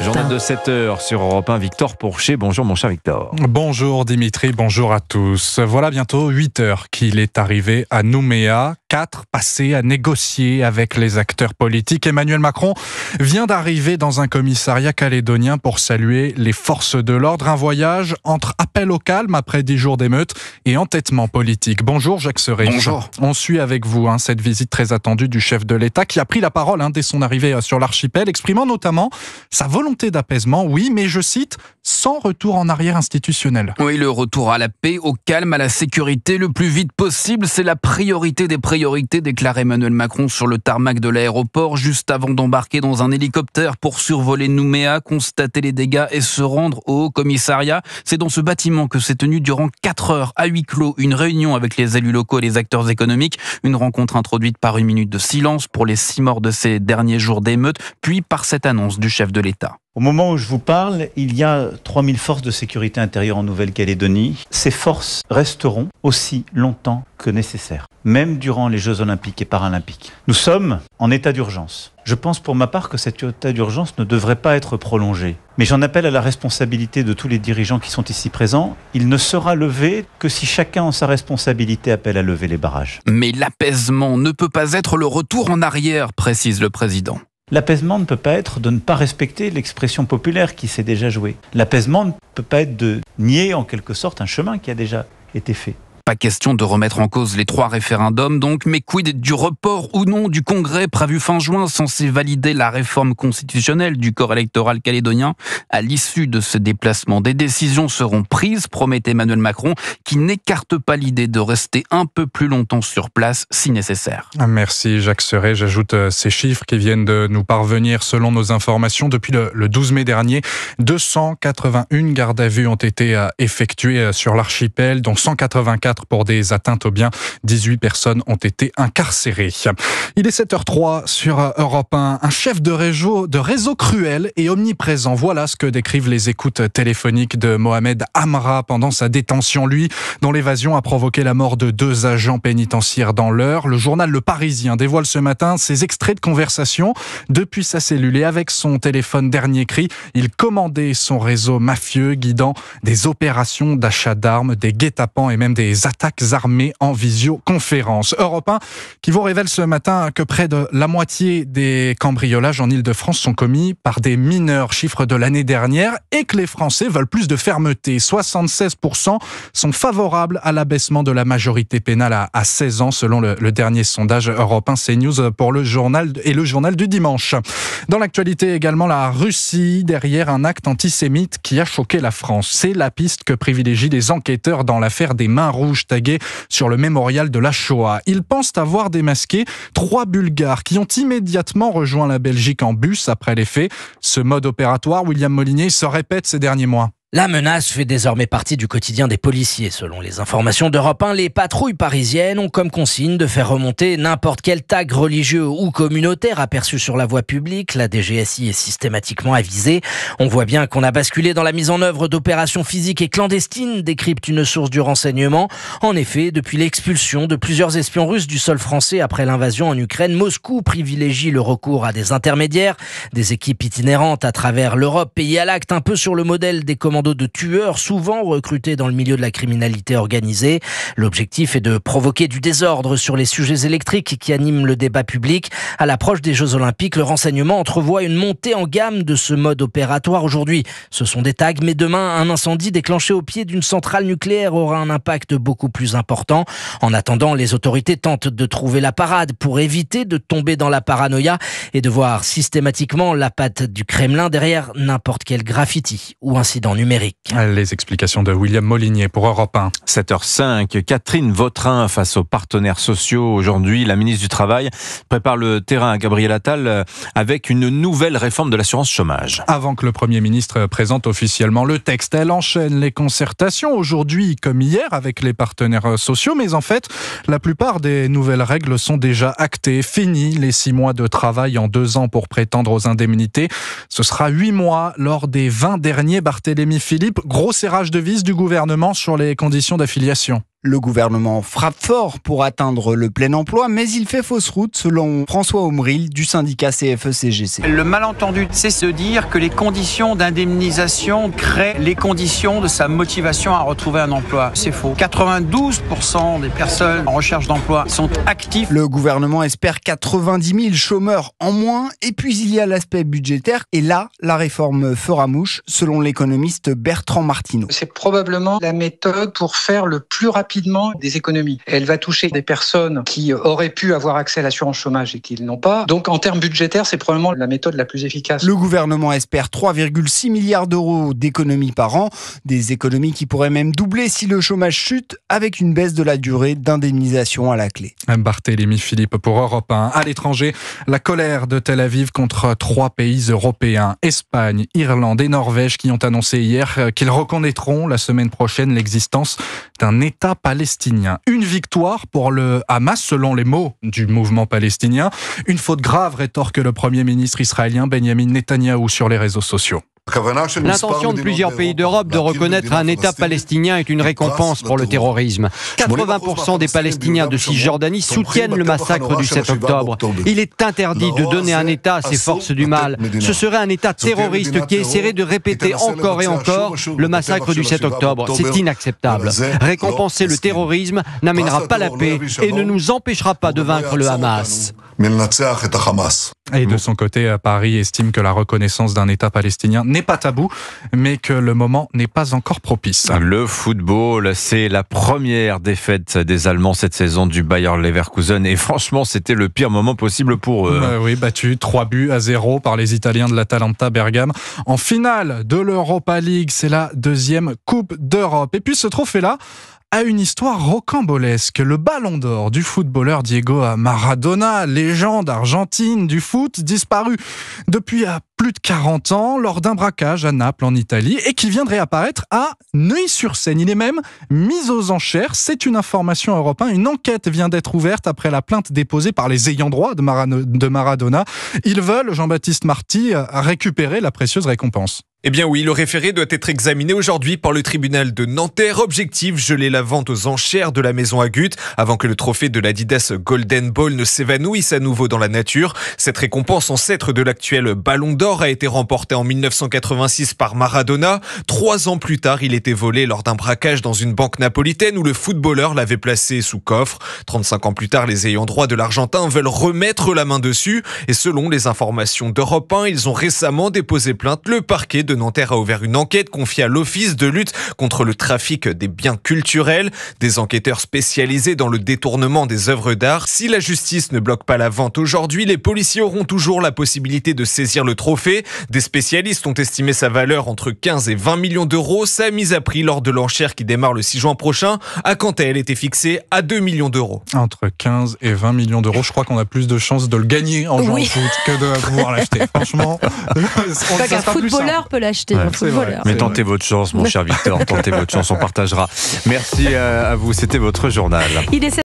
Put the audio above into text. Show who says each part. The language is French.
Speaker 1: Journal de 7 h sur Europe 1, Victor Pourcher. Bonjour mon cher Victor.
Speaker 2: Bonjour Dimitri, bonjour à tous. Voilà bientôt 8 heures qu'il est arrivé à Nouméa. 4 passés à négocier avec les acteurs politiques. Emmanuel Macron vient d'arriver dans un commissariat calédonien pour saluer les forces de l'ordre. Un voyage entre appel au calme après 10 jours d'émeute et entêtement politique. Bonjour Jacques Serré. Bonjour. On suit avec vous hein, cette visite très attendue du chef de l'État qui a pris la parole hein, dès son arrivée euh, sur l'archipel, exprimant notamment sa volonté d'apaisement, oui, mais je cite, sans retour en arrière institutionnel.
Speaker 3: Oui, le retour à la paix, au calme, à la sécurité, le plus vite possible, c'est la priorité des priorités, déclarait Emmanuel Macron sur le tarmac de l'aéroport, juste avant d'embarquer dans un hélicoptère pour survoler Nouméa, constater les dégâts et se rendre au haut commissariat. C'est dans ce bâtiment que s'est tenue durant 4 heures à huis clos une réunion avec les élus locaux et les acteurs économiques, une rencontre introduite par une minute de silence pour les six morts de ces derniers jours d'émeute, puis par cette annonce du chef de l'État. Au moment où je vous parle, il y a 3000 forces de sécurité intérieure en Nouvelle-Calédonie. Ces forces resteront aussi longtemps que nécessaire, même durant les Jeux olympiques et paralympiques. Nous sommes en état d'urgence. Je pense pour ma part que cet état d'urgence ne devrait pas être prolongé. Mais j'en appelle à la responsabilité de tous les dirigeants qui sont ici présents. Il ne sera levé que si chacun en sa responsabilité appelle à lever les barrages. Mais l'apaisement ne peut pas être le retour en arrière, précise le président. L'apaisement ne peut pas être de ne pas respecter l'expression populaire qui s'est déjà jouée. L'apaisement ne peut pas être de nier en quelque sorte un chemin qui a déjà été fait. Pas question de remettre en cause les trois référendums, donc, mais quid du report ou non du congrès prévu fin juin, censé valider la réforme constitutionnelle du corps électoral calédonien À l'issue de ce déplacement, des décisions seront prises, promet Emmanuel Macron, qui n'écarte pas l'idée de rester un peu plus longtemps sur place si nécessaire.
Speaker 2: Merci Jacques Serret. J'ajoute euh, ces chiffres qui viennent de nous parvenir selon nos informations. Depuis le 12 mai dernier, 281 gardes à vue ont été euh, effectuées euh, sur l'archipel, dont 184 pour des atteintes aux biens. 18 personnes ont été incarcérées. Il est 7h03 sur Europe 1. Un chef de réseau, de réseau cruel et omniprésent. Voilà ce que décrivent les écoutes téléphoniques de Mohamed Amra pendant sa détention. Lui, dont l'évasion a provoqué la mort de deux agents pénitentiaires dans l'heure. Le journal Le Parisien dévoile ce matin ses extraits de conversation depuis sa cellule et avec son téléphone dernier cri, il commandait son réseau mafieux guidant des opérations d'achat d'armes, des guet-apens et même des attaques armées en visioconférence. Europe 1 qui vous révèle ce matin que près de la moitié des cambriolages en Ile-de-France sont commis par des mineurs, chiffre de l'année dernière, et que les Français veulent plus de fermeté. 76% sont favorables à l'abaissement de la majorité pénale à, 16 ans, selon le, dernier sondage Europe 1 CNews pour le journal et le journal du dimanche. Dans l'actualité également, la Russie derrière un acte antisémite qui a choqué la France. C'est la piste que privilégient les enquêteurs dans l'affaire des mains rouges tagué sur le mémorial de la Shoah. Ils pensent avoir démasqué trois Bulgares qui ont immédiatement rejoint la Belgique en bus après les faits. Ce mode opératoire, William Molinier, se répète ces derniers mois.
Speaker 4: La menace fait désormais partie du quotidien des policiers. Selon les informations d'Europe 1, les patrouilles parisiennes ont comme consigne de faire remonter n'importe quel tag religieux ou communautaire aperçu sur la voie publique. La DGSI est systématiquement avisée. On voit bien qu'on a basculé dans la mise en œuvre d'opérations physiques et clandestines, décrypte une source du renseignement. En effet, depuis l'expulsion de plusieurs espions russes du sol français après l'invasion en Ukraine, Moscou privilégie le recours à des intermédiaires, des équipes itinérantes à travers l'Europe, pays à l'acte, un peu sur le modèle des commandes de tueurs souvent recrutés dans le milieu de la criminalité organisée. L'objectif est de provoquer du désordre sur les sujets électriques qui animent le débat public. À l'approche des Jeux Olympiques, le renseignement entrevoit une montée en gamme de ce mode opératoire. Aujourd'hui, ce sont des tags, mais demain, un incendie déclenché au pied d'une centrale nucléaire aura un impact beaucoup plus important. En attendant, les autorités tentent de trouver la parade pour éviter de tomber dans la paranoïa et de voir systématiquement la patte du Kremlin derrière n'importe quel graffiti ou incident numérique.
Speaker 2: Les explications de William Molinier pour Europe 1. 7h05, Catherine Vautrin face aux partenaires sociaux. Aujourd'hui,
Speaker 3: la ministre du Travail prépare le terrain à Gabriel Attal euh, avec une nouvelle réforme de l'assurance chômage.
Speaker 2: Avant que le Premier ministre présente officiellement le texte, elle enchaîne les concertations aujourd'hui comme hier avec les partenaires sociaux, mais en fait, la plupart des nouvelles règles sont déjà actées. Fini les six mois de travail en deux ans pour prétendre aux indemnités. Ce sera huit mois lors des 20 derniers Barthélémy Philippe, gros serrage de vis du
Speaker 3: gouvernement sur les conditions d'affiliation. Le gouvernement frappe fort pour atteindre le plein emploi, mais il fait fausse route selon François Omril du syndicat cfe Le malentendu, c'est se dire que les conditions d'indemnisation créent les conditions de sa motivation à retrouver un emploi. C'est faux. 92% des personnes en recherche d'emploi sont actives. Le gouvernement espère 90 000 chômeurs en moins, et puis il y a l'aspect budgétaire, et là, la réforme fera mouche selon l'économiste Bertrand Martineau. C'est probablement la méthode pour faire le plus rapidement rapidement des économies. Elle va toucher des personnes qui auraient pu avoir accès à l'assurance chômage et qui ne l'ont pas. Donc en termes budgétaires, c'est probablement la méthode la plus efficace. Le gouvernement espère 3,6 milliards d'euros d'économies par an, des économies qui pourraient même doubler si le chômage chute avec une baisse de la durée d'indemnisation à la clé.
Speaker 2: Barthélémy Philippe pour Europe 1. À l'étranger, la colère de Tel Aviv contre trois pays européens, Espagne, Irlande et Norvège, qui ont annoncé hier qu'ils reconnaîtront la semaine prochaine l'existence d'un État palestinien. Une victoire pour le Hamas, selon les mots du mouvement palestinien. Une faute grave, rétorque le Premier ministre israélien Benjamin Netanyahou sur les réseaux sociaux.
Speaker 3: L'intention de plusieurs pays d'Europe de reconnaître un État palestinien est une récompense pour le terrorisme. 80% des Palestiniens de Cisjordanie soutiennent le massacre du 7 octobre. Il est interdit de donner un État à ces forces du mal. Ce serait un État terroriste qui essaierait de répéter encore et encore le massacre du 7 octobre. C'est inacceptable.
Speaker 1: Récompenser le terrorisme n'amènera pas la paix et ne nous empêchera pas
Speaker 3: de vaincre le Hamas.
Speaker 2: Et de son côté, euh, Paris estime que la reconnaissance d'un État palestinien n'est pas tabou, mais que le moment n'est pas encore propice. Le football, c'est la première défaite des Allemands cette saison du Bayer Leverkusen. Et franchement, c'était le pire moment possible pour eux. Euh, oui, battu 3 buts à 0 par les Italiens de l'Atalanta Bergame. En finale de l'Europa League, c'est la deuxième Coupe d'Europe. Et puis ce trophée-là, a une histoire rocambolesque. Le ballon d'or du footballeur Diego Maradona, légende argentine du foot, disparu depuis euh, plus de 40 ans lors d'un braquage à Naples en Italie et qui viendrait apparaître à Neuilly-sur-Seine. Il est même mis aux enchères. C'est une information européenne. Une enquête vient d'être ouverte après la plainte déposée par les ayants droit de, de Maradona. Ils veulent, Jean-Baptiste Marty, euh, récupérer la précieuse récompense.
Speaker 1: Eh bien oui, le référé doit être examiné aujourd'hui par le tribunal de Nanterre. Objectif, geler la vente aux enchères de la maison Agut avant que le trophée de l'Adidas Golden Ball ne s'évanouisse à nouveau dans la nature. Cette récompense ancêtre de l'actuel Ballon d'Or a été remportée en 1986 par Maradona. Trois ans plus tard, il était volé lors d'un braquage dans une banque napolitaine où le footballeur l'avait placé sous coffre. 35 ans plus tard, les ayants droit de l'Argentin veulent remettre la main dessus et selon les informations d'Europe 1, ils ont récemment déposé plainte le parquet de Nanterre a ouvert une enquête confiée à l'Office de lutte contre le trafic des biens culturels, des enquêteurs spécialisés dans le détournement des œuvres d'art. Si la justice ne bloque pas la vente aujourd'hui, les policiers auront toujours la possibilité de saisir le trophée. Des spécialistes ont estimé sa valeur entre 15 et 20 millions d'euros. Sa mise à prix lors de l'enchère qui démarre le 6 juin prochain a quant à elle été fixée à 2 millions d'euros. Entre 15 et 20
Speaker 2: millions d'euros, je crois qu'on a plus de chances de le gagner en jouant au foot que de pouvoir l'acheter. Franchement, on,
Speaker 4: ça sera plus
Speaker 1: l'acheter. Hein, Mais tentez votre chance, mon cher Victor, tentez votre chance, on partagera. Merci euh, à vous, c'était votre journal.